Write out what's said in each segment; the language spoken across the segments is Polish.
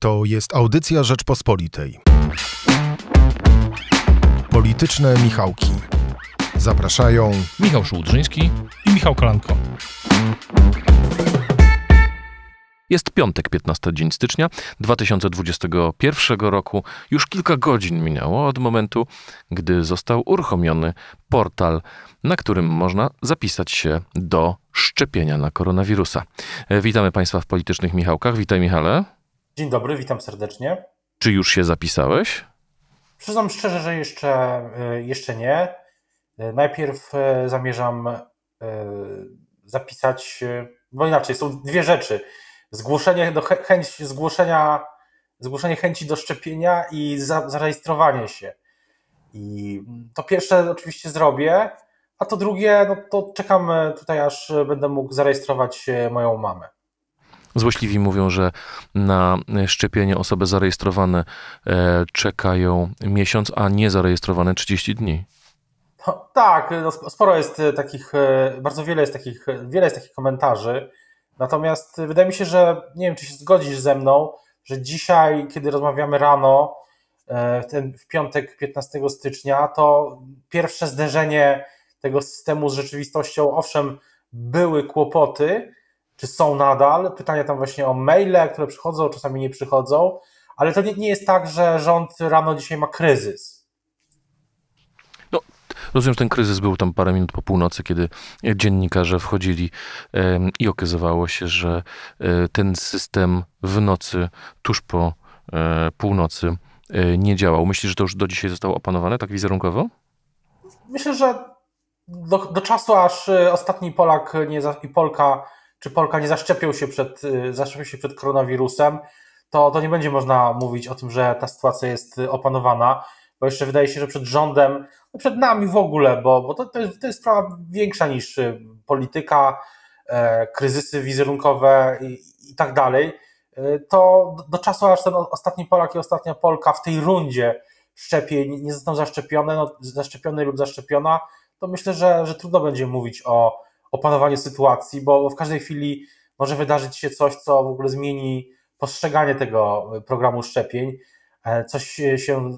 To jest audycja Rzeczpospolitej. Polityczne Michałki. Zapraszają Michał Szułdrzyński i Michał Kolanko. Jest piątek, 15 dzień stycznia 2021 roku. Już kilka godzin minęło od momentu, gdy został uruchomiony portal, na którym można zapisać się do szczepienia na koronawirusa. E, witamy Państwa w Politycznych Michałkach. Witaj Michale. Dzień dobry, witam serdecznie. Czy już się zapisałeś? Przyznam szczerze, że jeszcze, e, jeszcze nie. E, najpierw e, zamierzam zapisać, bo inaczej, są dwie rzeczy. Zgłoszenie do, chęć zgłoszenia, zgłoszenie chęci do szczepienia i za, zarejestrowanie się. I to pierwsze oczywiście zrobię, a to drugie, no to czekam tutaj, aż będę mógł zarejestrować moją mamę. Złośliwi mówią, że na szczepienie osoby zarejestrowane e, czekają miesiąc, a niezarejestrowane 30 dni. No, tak, no sporo jest e, takich, e, bardzo wiele jest takich, wiele jest takich komentarzy. Natomiast wydaje mi się, że nie wiem, czy się zgodzisz ze mną, że dzisiaj, kiedy rozmawiamy rano, ten, w piątek 15 stycznia, to pierwsze zderzenie tego systemu z rzeczywistością, owszem, były kłopoty, czy są nadal. Pytania tam właśnie o maile, które przychodzą, czasami nie przychodzą, ale to nie, nie jest tak, że rząd rano dzisiaj ma kryzys. No, rozumiem, że ten kryzys był tam parę minut po północy, kiedy dziennikarze wchodzili i okazywało się, że e, ten system w nocy, tuż po e, północy, e, nie działał. Myślisz, że to już do dzisiaj zostało opanowane tak wizerunkowo? Myślę, że do, do czasu, aż ostatni Polak nie, i Polka czy Polka nie zaszczepił się przed, y, się przed koronawirusem, to, to nie będzie można mówić o tym, że ta sytuacja jest y, opanowana, bo jeszcze wydaje się, że przed rządem, no przed nami w ogóle, bo, bo to, to, jest, to jest sprawa większa niż y, polityka, e, kryzysy wizerunkowe i, i tak dalej, e, to do, do czasu, aż ten ostatni Polak i ostatnia Polka w tej rundzie szczepień nie zostaną zaszczepione, no, zaszczepiony lub zaszczepiona, to myślę, że, że trudno będzie mówić o opanowanie sytuacji, bo w każdej chwili może wydarzyć się coś, co w ogóle zmieni postrzeganie tego e, programu szczepień, e, coś się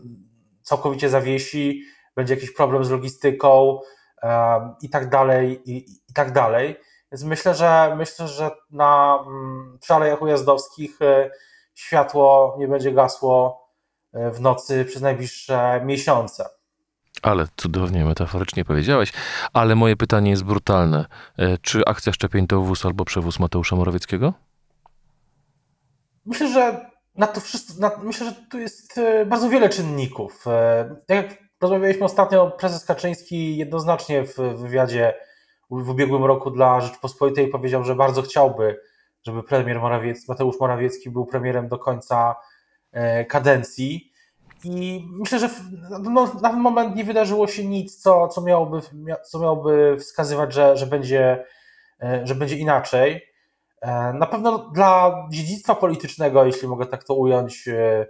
całkowicie zawiesi, będzie jakiś problem z logistyką e, i tak dalej, i, i tak dalej. Więc myślę, że myślę, że na przy mm, ujazdowskich światło nie będzie gasło w nocy przez najbliższe miesiące. Ale cudownie, metaforycznie powiedziałeś. Ale moje pytanie jest brutalne. E, czy akcja szczepień to wóz albo przewóz Mateusza Morawieckiego? Myślę, że na to wszystko, na, myślę, że tu jest e, bardzo wiele czynników. E, tak jak rozmawialiśmy ostatnio, prezes Kaczyński jednoznacznie w wywiadzie w ubiegłym roku dla Rzeczpospolitej powiedział, że bardzo chciałby, żeby premier Morawiec, Mateusz Morawiecki był premierem do końca kadencji. I myślę, że no, na ten moment nie wydarzyło się nic, co, co, miałoby, co miałoby wskazywać, że, że, będzie, e, że będzie inaczej. E, na pewno dla dziedzictwa politycznego, jeśli mogę tak to ująć, e,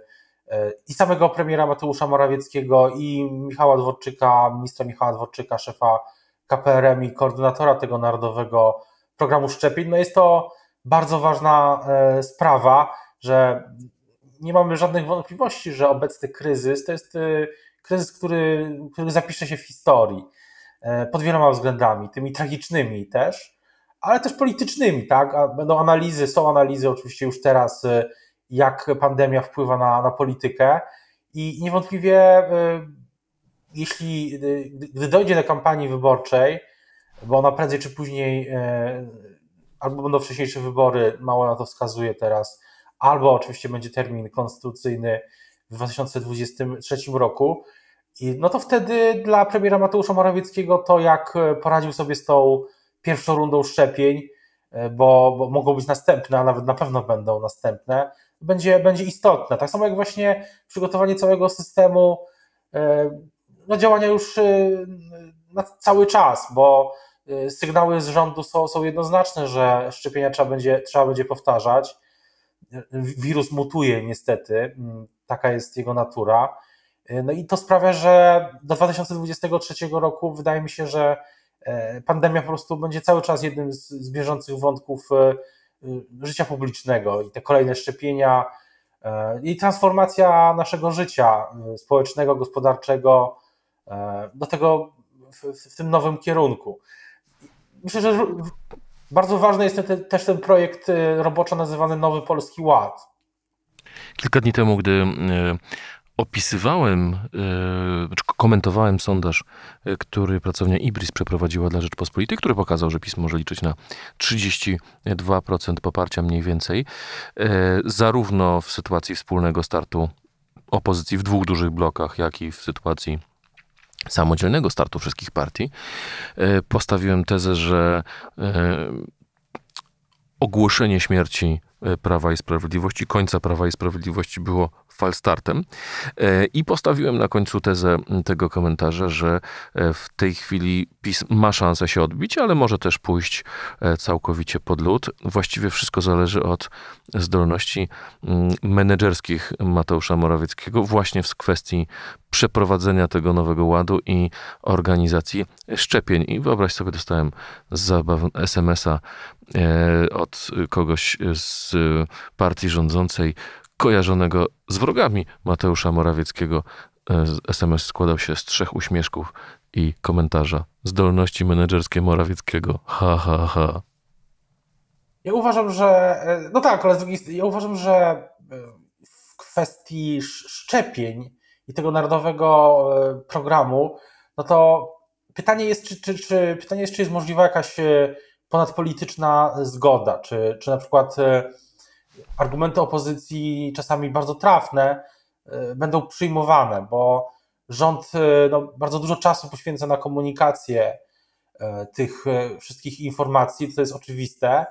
i samego premiera Mateusza Morawieckiego, i Michała Dworczyka, ministra Michała Dworczyka, szefa KPRM i koordynatora tego narodowego programu szczepień, no jest to bardzo ważna sprawa, że nie mamy żadnych wątpliwości, że obecny kryzys to jest e, kryzys, który, który zapisze się w historii e, pod wieloma względami, tymi tragicznymi też, ale też politycznymi, tak? Będą analizy, są analizy oczywiście już teraz, e, jak pandemia wpływa na, na politykę i niewątpliwie jeśli, gdy dojdzie do kampanii wyborczej, bo ona prędzej czy później, albo będą wcześniejsze wybory, mało na to wskazuje teraz, albo oczywiście będzie termin konstytucyjny w 2023 roku. I no to wtedy dla premiera Mateusza Morawieckiego to, jak e, poradził sobie z tą pierwszą rundą szczepień, e, bo, bo mogą być następne, a nawet na pewno będą następne, będzie, będzie istotne. Tak samo jak właśnie przygotowanie całego systemu e, no, działania już na cały czas, bo sygnały z rządu są, są jednoznaczne, że szczepienia trzeba będzie, trzeba będzie powtarzać wirus mutuje niestety, mm, taka jest jego natura. E, no i to sprawia, że do 2023 roku wydaje mi się, że e, pandemia po prostu będzie cały czas jednym z, bieżących wątków e, życia publicznego i te kolejne szczepienia i transformacja naszego życia społecznego, gospodarczego do tego w, w tym nowym kierunku. Myślę, że bardzo ważny jest też ten projekt y, roboczo nazywany Nowy Polski Ład. Kilka dni temu, gdy y, opisywałem, y, czy komentowałem sondaż, który pracownia Ibris przeprowadziła dla Rzeczpospolitej, który pokazał, że PiS może liczyć na 32% poparcia mniej więcej, zarówno w sytuacji wspólnego startu opozycji w dwóch dużych blokach, jak i w sytuacji samodzielnego startu wszystkich partii, e, postawiłem tezę, że e, ogłoszenie śmierci E, Prawa i Sprawiedliwości, końca Prawa i Sprawiedliwości było falstartem. E, I postawiłem na końcu tezę tego komentarza, że e, w tej chwili PiS ma szansę się odbić, ale może też pójść całkowicie pod lód. Właściwie wszystko zależy od zdolności mm, menedżerskich Mateusza Morawieckiego właśnie w kwestii przeprowadzenia tego nowego ładu i organizacji szczepień. I wyobraź sobie, dostałem zabawę SMS-a E, od kogoś z partii rządzącej kojarzonego z wrogami Mateusza Morawieckiego. SMS e, składał się z trzech uśmieszków i komentarza. Zdolności menedżerskie Morawieckiego. Ha, ha, ha. Ja uważam, że. E, no tak, ale z drugiej strony, ja uważam, że w kwestii szczepień i tego narodowego programu, no to pytanie jest, czy, czy, czy, pytanie jest, czy jest możliwa jakaś ponadpolityczna zgoda, czy, czy na przykład e, argumenty opozycji, czasami bardzo trafne, e, będą przyjmowane, bo rząd e, no, bardzo dużo czasu poświęca na komunikację tych wszystkich informacji, to jest oczywiste,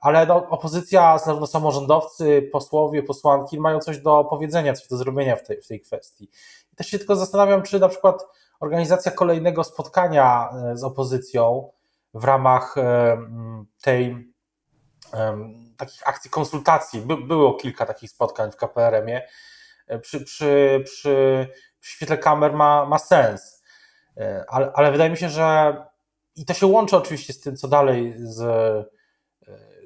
ale no, opozycja, zarówno samorządowcy, posłowie, posłanki mają coś do powiedzenia, coś do zrobienia w tej, w tej kwestii. I też się tylko zastanawiam, czy na przykład organizacja kolejnego spotkania z opozycją, w ramach e, tej e, takich akcji konsultacji. By, było kilka takich spotkań w KPRM-ie. E, przy, przy, przy, przy świetle kamer ma, ma sens, ale, ale wydaje mi się, że i to się łączy oczywiście z tym, co dalej z,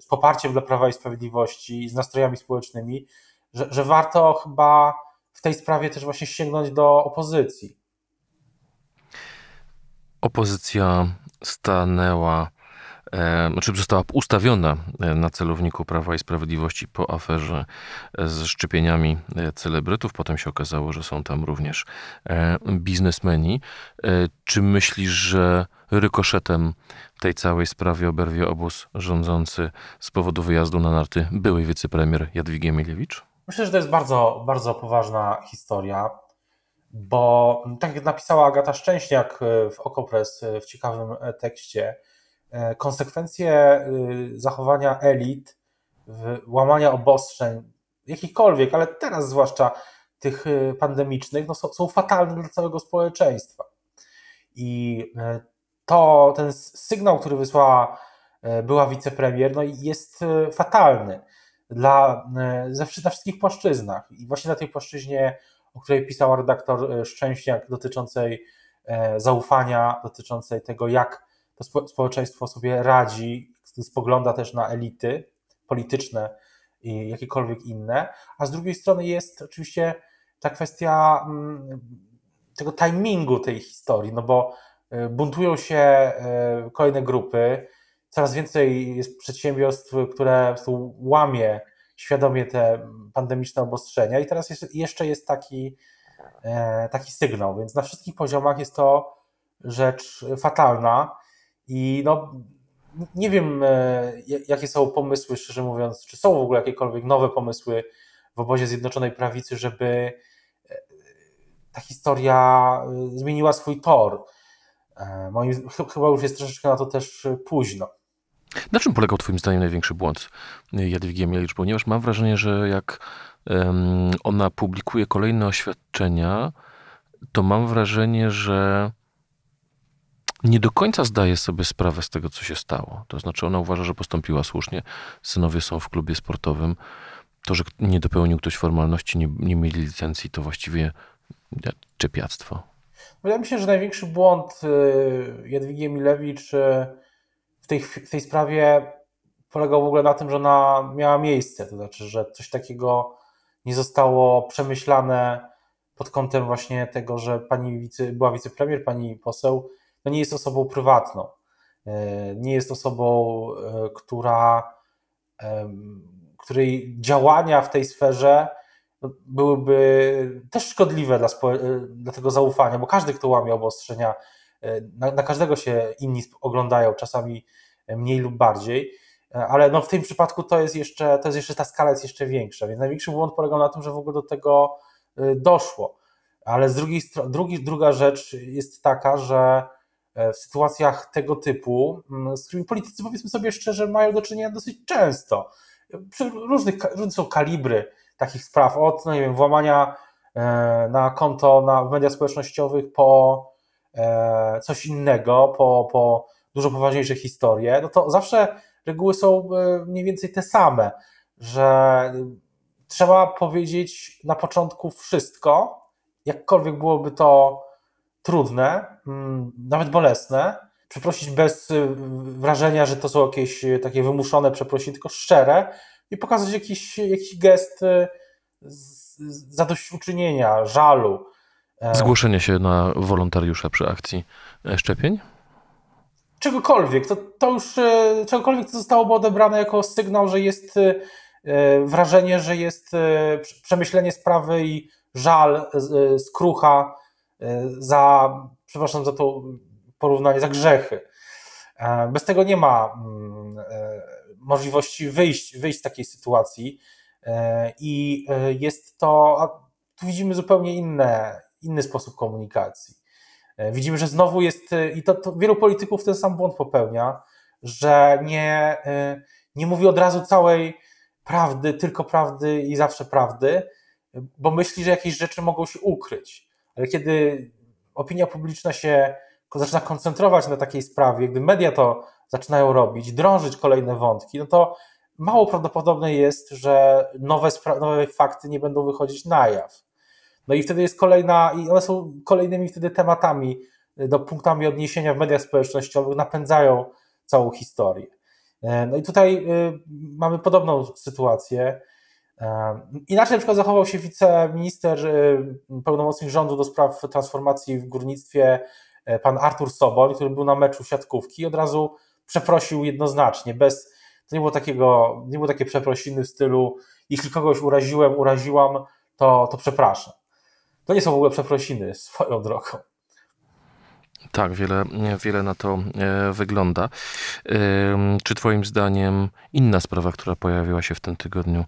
z poparciem dla Prawa i Sprawiedliwości, z nastrojami społecznymi, że, że warto chyba w tej sprawie też właśnie sięgnąć do opozycji. Opozycja stanęła, e, znaczy czy została ustawiona e, na celowniku Prawa i Sprawiedliwości po aferze e, z szczepieniami celebrytów. Potem się okazało, że są tam również biznesmeni. czy myślisz, że rykoszetem tej całej sprawy oberwie obóz rządzący z powodu wyjazdu na narty byłej wicepremier Jadwigi Emilewicz? Myślę, że to jest bardzo, bardzo poważna historia bo tak jak napisała Agata Szczęśniak e, w Okopres e, w ciekawym e, tekście, konsekwencje zachowania elit, łamania obostrzeń, jakichkolwiek, ale teraz zwłaszcza tych pandemicznych, no są, są fatalne dla całego społeczeństwa. I to ten sygnał, który wysłała była wicepremier, no jest fatalny dla, na wszystkich płaszczyznach. I właśnie na tej płaszczyźnie o której pisał redaktor e, Szczęśniak, dotyczącej e, zaufania, dotyczącej tego, jak to społeczeństwo sobie radzi, spogląda też na elity polityczne i jakiekolwiek inne, a z drugiej strony jest oczywiście ta kwestia mm, tego timingu tej historii, no bo e, buntują się kolejne grupy, coraz więcej jest przedsiębiorstw, które łamie świadomie te pandemiczne obostrzenia. I teraz jest, jeszcze jest taki, e, taki sygnał, więc na wszystkich poziomach jest to rzecz fatalna. I no, nie wiem, e, jakie są pomysły, szczerze mówiąc, czy są w ogóle jakiekolwiek nowe pomysły w obozie Zjednoczonej Prawicy, żeby e, ta historia zmieniła swój tor. Moim, chyba już jest troszeczkę na to też późno. Na czym polegał Twoim zdaniem największy błąd y, Jadwigi Emilewicz? Ponieważ mam wrażenie, że jak um, ona publikuje kolejne oświadczenia, to mam wrażenie, że nie do końca zdaje sobie sprawę z tego, co się stało. To znaczy, ona uważa, że postąpiła słusznie. Synowie są w klubie sportowym. To, że nie dopełnił ktoś formalności, nie, nie mieli licencji, to właściwie czepiactwo. Wydaje mi się, że największy błąd y, Jadwigi Emilewicz y, tej, w tej sprawie polegał w ogóle na tym, że ona miała miejsce, to znaczy, że coś takiego nie zostało przemyślane pod kątem właśnie tego, że pani wice, była wicepremier, pani poseł, no nie jest osobą prywatną. E, nie jest osobą, e, która, której działania w tej sferze no, byłyby też szkodliwe dla, e, dla tego zaufania, bo każdy, kto łamie obostrzenia E, na, na każdego się inni oglądają, czasami mniej lub bardziej e, ale no w tym przypadku to jest jeszcze, to jest jeszcze ta skala jest jeszcze większa, więc największy błąd polegał na tym, że w ogóle do tego e, doszło. Ale z drugiej strony, druga rzecz jest taka, że w sytuacjach tego typu, z którymi politycy powiedzmy sobie szczerze mają do czynienia dosyć często, przy różnych, różne są kalibry takich spraw, od no nie wiem, włamania na konto na, w mediach społecznościowych po E, coś innego, po, po dużo poważniejsze historie, no to zawsze reguły są e, mniej więcej te same, że trzeba powiedzieć na początku wszystko, jakkolwiek byłoby to trudne, mm, nawet bolesne, przeprosić bez e, wrażenia, że to są jakieś takie wymuszone przeprosiny, tylko szczere i pokazać jakiś, jakiś gest zadośćuczynienia, żalu, E, Zgłoszenie się na wolontariusza przy akcji szczepień? Czegokolwiek. To, to już e, czegokolwiek, co zostałoby odebrane jako sygnał, że jest e, wrażenie, że jest przemyślenie sprawy i żal, skrucha za, przepraszam za to porównanie, za grzechy. Bez tego nie ma mm, możliwości wyjść, wyjść z takiej sytuacji i jest to, tu widzimy zupełnie inne, inny sposób komunikacji. E, widzimy, że znowu jest, e, i to, to wielu polityków ten sam błąd popełnia, że nie, e, nie mówi od razu całej prawdy, tylko prawdy i zawsze prawdy, bo myśli, że jakieś rzeczy mogą się ukryć. Ale kiedy opinia publiczna się zaczyna koncentrować na takiej sprawie, gdy media to zaczynają robić, drążyć kolejne wątki, no to mało prawdopodobne jest, że nowe, nowe fakty nie będą wychodzić na jaw. No i wtedy jest kolejna, i one są kolejnymi wtedy tematami, y, do punktami odniesienia w mediach społecznościowych, napędzają całą historię. E, no i tutaj y, mamy podobną sytuację. E, inaczej na przykład zachował się wiceminister y, pełnomocnik rządu do spraw transformacji w górnictwie, e, pan Artur Soboń, który był na meczu siatkówki i od razu przeprosił jednoznacznie, bez, to nie było takiego, nie było takie przeprosiny w stylu jeśli kogoś uraziłem, uraziłam, to, to przepraszam. To nie są w ogóle przeprosiny swoją drogą. Tak, wiele, wiele na to e, wygląda. Czy Twoim zdaniem inna sprawa, która pojawiła się w tym tygodniu,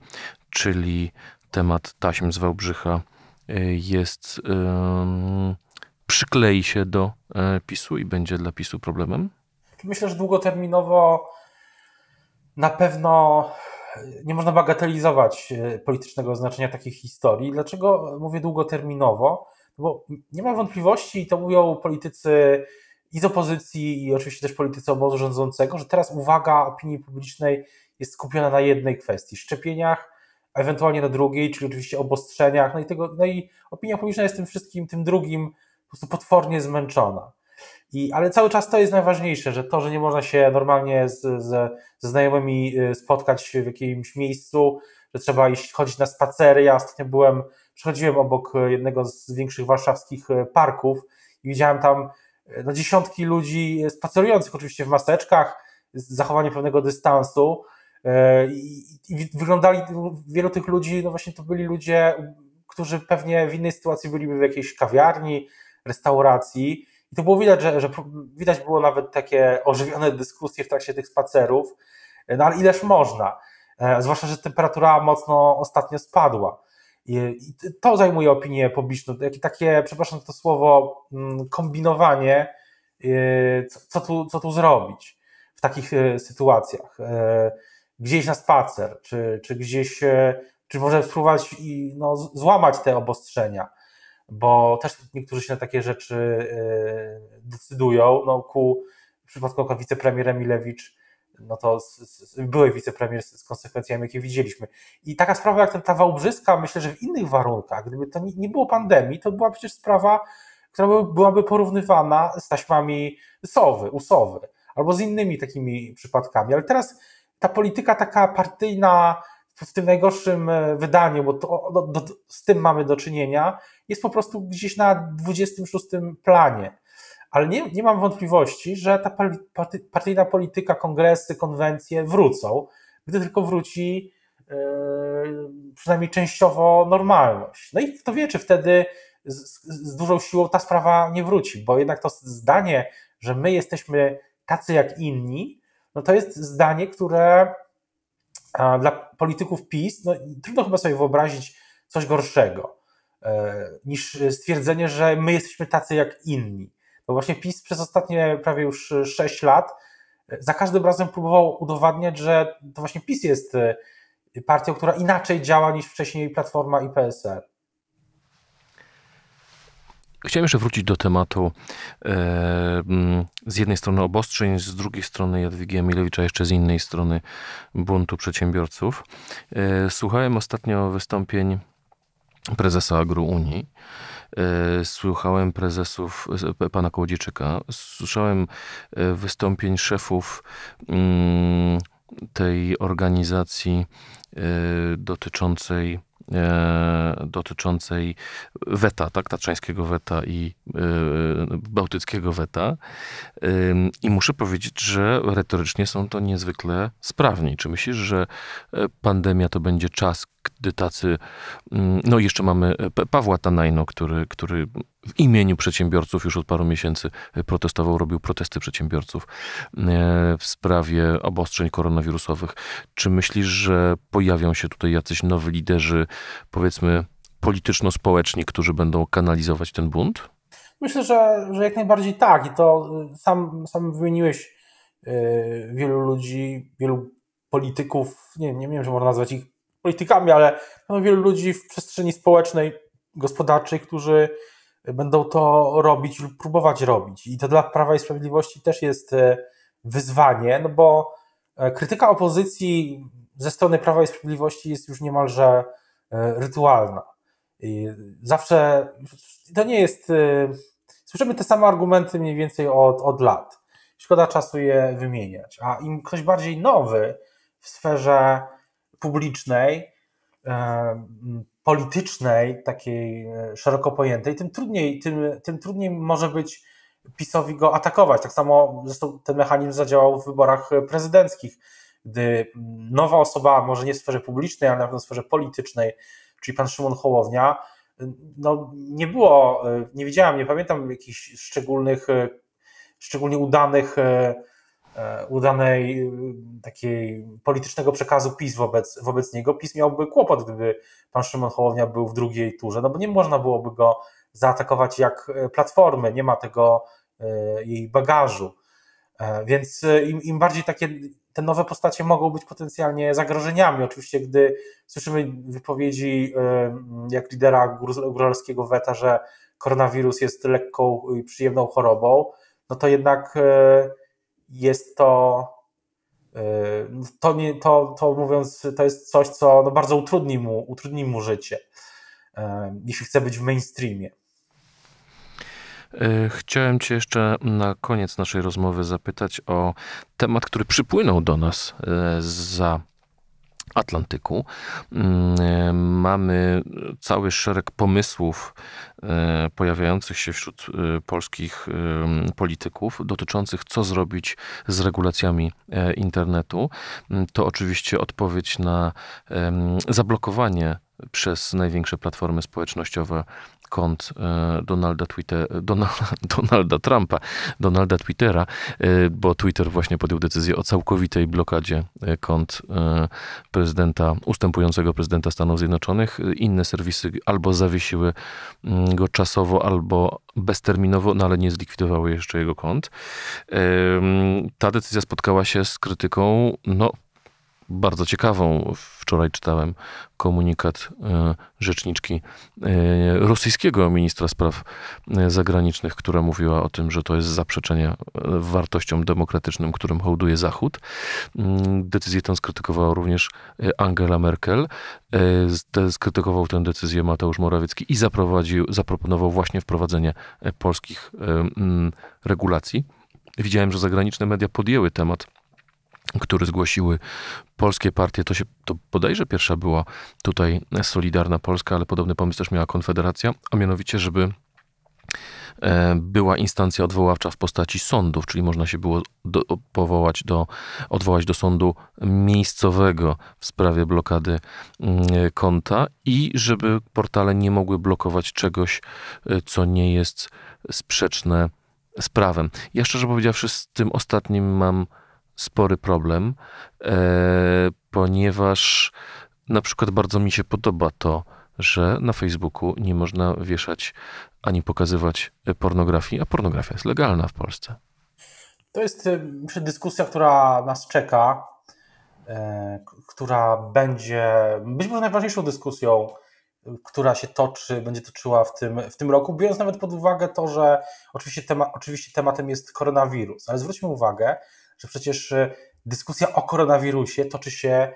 czyli temat taśm z Wałbrzycha, e, jest przyklei się do e, PiSu i będzie dla PiSu problemem? Myślę, że długoterminowo na pewno nie można bagatelizować e, politycznego znaczenia takich historii. Dlaczego mówię długoterminowo? No bo nie ma wątpliwości, i to mówią politycy i z opozycji, i oczywiście też politycy obozu rządzącego, że teraz uwaga opinii publicznej jest skupiona na jednej kwestii szczepieniach, a ewentualnie na drugiej, czyli oczywiście obostrzeniach. No i, tego, no i opinia publiczna jest tym wszystkim, tym drugim po prostu potwornie zmęczona. I, ale cały czas to jest najważniejsze, że to, że nie można się normalnie z, z, ze znajomymi y, spotkać w jakimś miejscu, że trzeba iść, chodzić na spacery. Ja ostatnio byłem, przechodziłem obok jednego z większych warszawskich y, parków i widziałem tam y, no, dziesiątki ludzi spacerujących oczywiście w maseczkach, zachowanie pewnego dystansu. I, i wyglądali, wielu tych ludzi, no właśnie to byli ludzie, którzy pewnie w innej sytuacji byliby w jakiejś kawiarni, restauracji, i to było widać, że, że widać było nawet takie ożywione dyskusje w trakcie tych spacerów, e, no ale ileż można, e, zwłaszcza, że temperatura mocno ostatnio spadła. I to zajmuje opinię publiczną. Takie, przepraszam to słowo, mm, kombinowanie, e, co tu, co tu zrobić w takich sytuacjach. Gdzieś na spacer, czy, czy gdzieś, czy może spróbować i, no, złamać te obostrzenia bo też niektórzy się na takie rzeczy e, decydują. No, ku, w przypadku jako wicepremier Emilewicz, no to z, z, były wicepremier z, z, konsekwencjami, jakie widzieliśmy. I taka sprawa jak ten ta Wałbrzyska, myślę, że w innych warunkach, gdyby to nie, nie było pandemii, to była przecież sprawa, która by, byłaby porównywana z taśmami Sowy, Usowy, albo z innymi takimi przypadkami. Ale teraz ta polityka taka partyjna, w tym najgorszym e, wydaniu, bo to, do, do, z tym mamy do czynienia, jest po prostu gdzieś na 26 planie. Ale nie, nie mam wątpliwości, że ta partyjna polityka, kongresy, konwencje wrócą, gdy tylko wróci yy, przynajmniej częściowo normalność. No i to wie, czy wtedy z, z dużą siłą ta sprawa nie wróci, bo jednak to zdanie, że my jesteśmy tacy jak inni, no to jest zdanie, które dla polityków PiS, no, trudno chyba sobie wyobrazić coś gorszego. E, niż stwierdzenie, że my jesteśmy tacy jak inni. Bo właśnie PiS przez ostatnie prawie już 6 lat e, za każdym razem próbował udowadniać, że to właśnie PiS jest e, partią, która inaczej działa niż wcześniej Platforma i PSL. Chciałem jeszcze wrócić do tematu e, z jednej strony obostrzeń, z drugiej strony Jadwigi Emilewicza, jeszcze z innej strony buntu przedsiębiorców. E, słuchałem ostatnio wystąpień prezesa Agrounii. E, słuchałem prezesów e, pana Kołodzieczyka, słyszałem e, wystąpień szefów mm, tej organizacji dotyczącej dotyczącej weta, tak, tatrzańskiego weta i bałtyckiego weta. I muszę powiedzieć, że retorycznie są to niezwykle sprawni. Czy myślisz, że pandemia to będzie czas, gdy tacy. Mm, no i jeszcze mamy e, Pawła Tanajno, który, który w imieniu przedsiębiorców już od paru miesięcy e, protestował, robił protesty przedsiębiorców e, w sprawie obostrzeń koronawirusowych. Czy myślisz, że pojawią się tutaj jacyś nowi liderzy, powiedzmy polityczno-społeczni, którzy będą kanalizować ten bunt? Myślę, że, że jak najbardziej tak. I to y, sam, sam wymieniłeś y, wielu ludzi, wielu polityków, nie, nie wiem, czy można nazwać ich politykami, ale mamy wielu ludzi w przestrzeni społecznej, gospodarczej, którzy będą to robić lub próbować robić. I to dla Prawa i Sprawiedliwości też jest e, wyzwanie, no bo e, krytyka opozycji ze strony Prawa i Sprawiedliwości jest już niemalże e, rytualna. I zawsze to nie jest. Słyszymy te same argumenty mniej więcej od, od lat. Szkoda czasu je wymieniać. A im ktoś bardziej nowy w sferze publicznej, e, politycznej, takiej e, szeroko pojętej, tym trudniej, tym, tym trudniej może być PiSowi go atakować. Tak samo zresztą ten mechanizm zadziałał w wyborach prezydenckich, gdy nowa osoba, może nie w sferze publicznej, ale na pewno w sferze politycznej, czyli pan Szymon Hołownia, no nie było, e, nie widziałem, nie pamiętam jakichś szczególnych, szczególnie udanych E, udanej e, takiej politycznego przekazu PiS wobec, wobec niego. PiS miałby kłopot, gdyby pan Szymon Hołownia był w drugiej turze, no bo nie można byłoby go zaatakować jak e, platformy, nie ma tego jej bagażu. Więc im, im bardziej takie te nowe postacie mogą być potencjalnie zagrożeniami. Oczywiście, gdy słyszymy wypowiedzi jak lidera góralskiego weta, że koronawirus jest lekką i przyjemną chorobą, no to jednak jest to, y, to, nie, to, to mówiąc, to jest coś, co no bardzo utrudni mu, utrudni mu życie, y, jeśli chce być w mainstreamie. Y, chciałem Cię jeszcze na koniec naszej rozmowy zapytać o temat, który przypłynął do nas za Atlantyku. Mm, e, mamy cały szereg pomysłów e, pojawiających się wśród e, polskich polityków dotyczących, co zrobić z regulacjami internetu. Mm, to oczywiście odpowiedź na zablokowanie przez największe platformy społecznościowe kont e, Donalda, Twitter, e, Donalda, Donalda Trumpa, Donalda Twittera, e, bo Twitter właśnie podjął decyzję o całkowitej blokadzie kont prezydenta, ustępującego prezydenta Stanów Zjednoczonych. Inne serwisy albo zawiesiły mm, go czasowo, albo bezterminowo, no ale nie zlikwidowały jeszcze jego kont. Ta decyzja spotkała się z krytyką, no bardzo ciekawą. Wczoraj czytałem komunikat e, rzeczniczki e, rosyjskiego ministra spraw e, zagranicznych, która mówiła o tym, że to jest zaprzeczenie wartościom demokratycznym, którym hołduje Zachód. Mm, decyzję tę skrytykowała również Angela Merkel. Skrytykował tę decyzję Mateusz Morawiecki i zaprowadził, zaproponował właśnie wprowadzenie polskich mm, regulacji. Widziałem, że zagraniczne media podjęły temat który zgłosiły polskie partie. To się to bodajże pierwsza była tutaj Solidarna Polska, ale podobny pomysł też miała Konfederacja, a mianowicie, żeby e, była instancja odwoławcza w postaci sądów, czyli można się było do, powołać do, odwołać do sądu miejscowego w sprawie blokady mm, konta i żeby portale nie mogły blokować czegoś, e, co nie jest sprzeczne z prawem. Ja szczerze powiedziawszy, z tym ostatnim mam spory problem, e, ponieważ na przykład bardzo mi się podoba to, że na Facebooku nie można wieszać ani pokazywać pornografii, a pornografia jest legalna w Polsce. To jest e, myślę, dyskusja, która nas czeka, e, która będzie być może najważniejszą dyskusją, która się toczy, będzie toczyła w tym, w tym roku, biorąc nawet pod uwagę to, że oczywiście, tema, oczywiście tematem jest koronawirus, ale zwróćmy uwagę, że przecież e, dyskusja o koronawirusie toczy się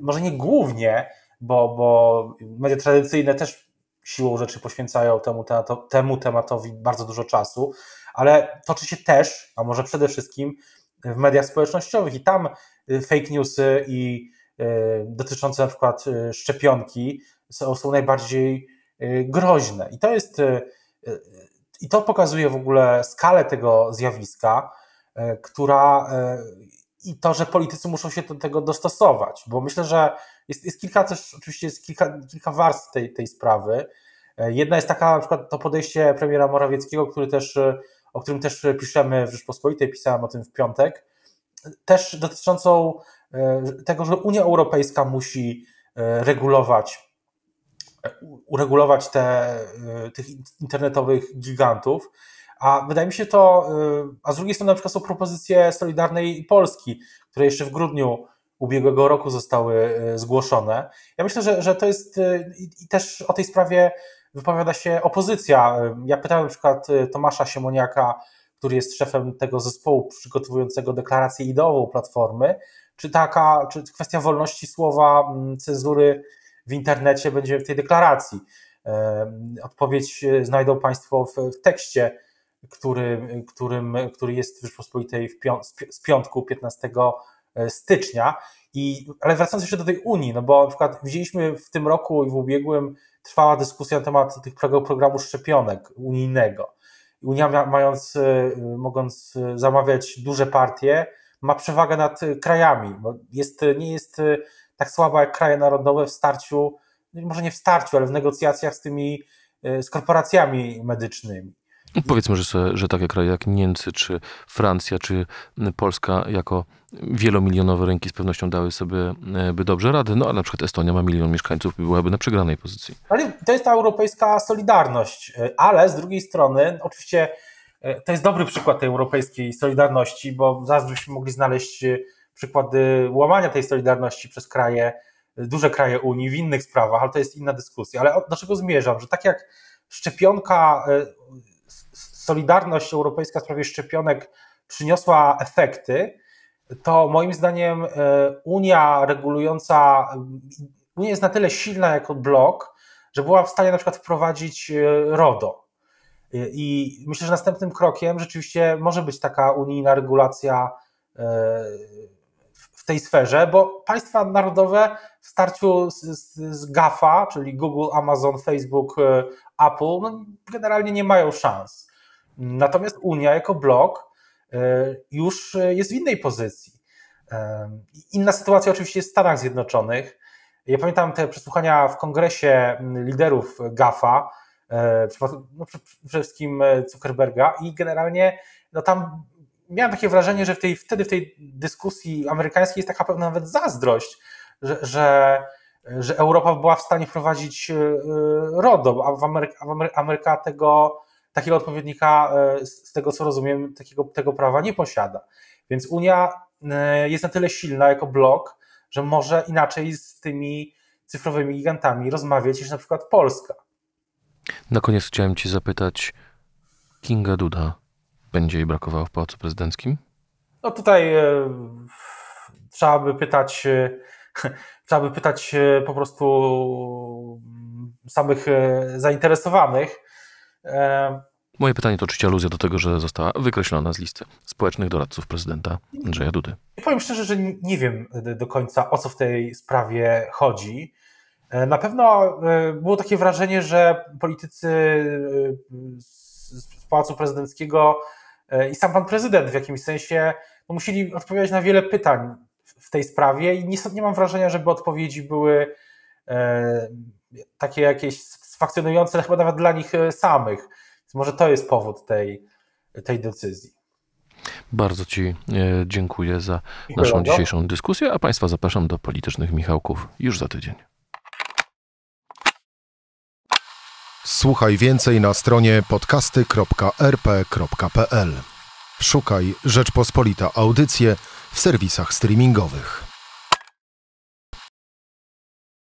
może nie głównie, bo, bo media tradycyjne też siłą rzeczy poświęcają temu, temato, temu tematowi bardzo dużo czasu, ale toczy się też, a może przede wszystkim w mediach społecznościowych i tam e, fake newsy i e, dotyczące na przykład szczepionki są, są najbardziej groźne. I to jest, i to pokazuje w ogóle skalę tego zjawiska, E, która e, i to, że politycy muszą się do tego dostosować, bo myślę, że jest, jest kilka też, oczywiście jest kilka, kilka warstw tej, tej sprawy. E, jedna jest taka, na przykład to podejście premiera Morawieckiego, który też, o którym też piszemy w Rzeczpospolitej, pisałem o tym w piątek, też dotyczącą tego, że Unia Europejska musi regulować uregulować te, tych internetowych gigantów. A wydaje mi się to, y, a z drugiej strony na przykład są propozycje Solidarnej Polski, które jeszcze w grudniu ubiegłego roku zostały y, zgłoszone. Ja myślę, że, że to jest y, i też o tej sprawie wypowiada się opozycja. Ja pytałem na przykład Tomasza Siemoniaka, który jest szefem tego zespołu przygotowującego deklarację ideową Platformy, czy taka, czy kwestia wolności słowa, mm, cenzury w internecie będzie w tej deklaracji. Odpowiedź znajdą Państwo w tekście który, którym, który jest w Rzeczpospolitej w z piątku 15 e, stycznia. I, ale wracając jeszcze do tej Unii, no bo na przykład widzieliśmy w tym roku i w ubiegłym trwała dyskusja na temat tych programu szczepionek unijnego. Unia mając, e, mogąc e, zamawiać duże partie, ma przewagę nad krajami. Bo jest, nie jest tak słaba jak kraje narodowe w starciu, może nie w starciu, ale w negocjacjach z tymi, z korporacjami medycznymi. Powiedzmy, że, że takie kraje jak Niemcy, czy Francja, czy Polska jako wielomilionowe rynki z pewnością dały sobie e, by dobrze radę, no ale na przykład Estonia ma milion mieszkańców i byłaby na przegranej pozycji. Ale no to jest ta europejska solidarność, e, ale z drugiej strony oczywiście e, to jest dobry przykład tej europejskiej solidarności, bo zaraz byśmy mogli znaleźć przykłady łamania tej solidarności przez kraje, duże kraje Unii w innych sprawach, ale to jest inna dyskusja. Ale do czego zmierzam, że tak jak szczepionka solidarność europejska w sprawie szczepionek przyniosła efekty, to moim zdaniem e, Unia regulująca, Unia e, jest na tyle silna jako blok, że była w stanie na przykład wprowadzić e, RODO. I myślę, że następnym krokiem rzeczywiście może być taka unijna regulacja w tej sferze, bo państwa narodowe w starciu z, z, z GAFA, czyli Google, Amazon, Facebook, Apple, no generalnie nie mają szans. Natomiast Unia jako blok e, już e, jest w innej pozycji. E, inna sytuacja oczywiście jest w Stanach Zjednoczonych. Ja pamiętam te przesłuchania w kongresie liderów GAFA, no przede wszystkim Zuckerberga i generalnie no tam miałem takie wrażenie, że w tej, wtedy w tej dyskusji amerykańskiej jest taka pewna nawet zazdrość, że, że, że Europa była w stanie prowadzić RODO, a w Ameryka, Ameryka tego takiego odpowiednika, e, z tego co rozumiem, takiego, tego prawa nie posiada. Więc Unia e, jest na tyle silna jako blok, że może inaczej z tymi cyfrowymi gigantami rozmawiać niż na przykład Polska. Na koniec chciałem Ci zapytać, Kinga Duda będzie jej brakowało w Pałacu Prezydenckim? No tutaj e, trzeba by pytać, trzeba by pytać po prostu mm, samych zainteresowanych. Moje pytanie to oczywiście aluzja do tego, że została wykreślona z listy społecznych doradców prezydenta Andrzeja Dudy. Powiem szczerze, że nie wiem e, do końca o co w tej sprawie chodzi. E, na pewno e, było takie wrażenie, że politycy z Pałacu Prezydenckiego i sam pan prezydent w jakimś sensie no, musieli odpowiadać na wiele pytań w tej sprawie i niestety nie mam wrażenia, żeby odpowiedzi były takie jakieś satysfakcjonujące chyba nawet dla nich e, samych. Więc może to jest powód tej, tej decyzji. Bardzo Ci e, dziękuję za naszą dzisiejszą dyskusję, a Państwa zapraszam do politycznych Michałków już za tydzień. Słuchaj więcej na stronie podcasty.rp.pl. Szukaj Rzeczpospolita Audycje w serwisach streamingowych.